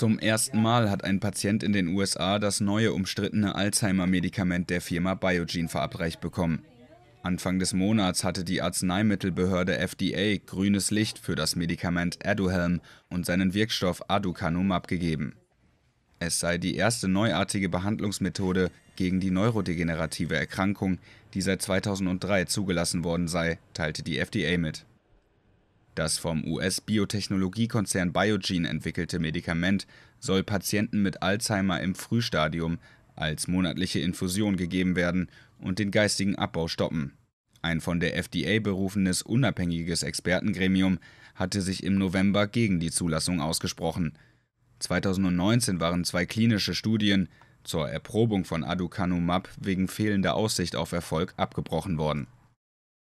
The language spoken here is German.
Zum ersten Mal hat ein Patient in den USA das neue umstrittene Alzheimer-Medikament der Firma Biogene verabreicht bekommen. Anfang des Monats hatte die Arzneimittelbehörde FDA grünes Licht für das Medikament Aduhelm und seinen Wirkstoff Aducanumab gegeben. Es sei die erste neuartige Behandlungsmethode gegen die neurodegenerative Erkrankung, die seit 2003 zugelassen worden sei, teilte die FDA mit. Das vom US-Biotechnologiekonzern Biogen entwickelte Medikament soll Patienten mit Alzheimer im Frühstadium als monatliche Infusion gegeben werden und den geistigen Abbau stoppen. Ein von der FDA berufenes unabhängiges Expertengremium hatte sich im November gegen die Zulassung ausgesprochen. 2019 waren zwei klinische Studien zur Erprobung von Aducanumab wegen fehlender Aussicht auf Erfolg abgebrochen worden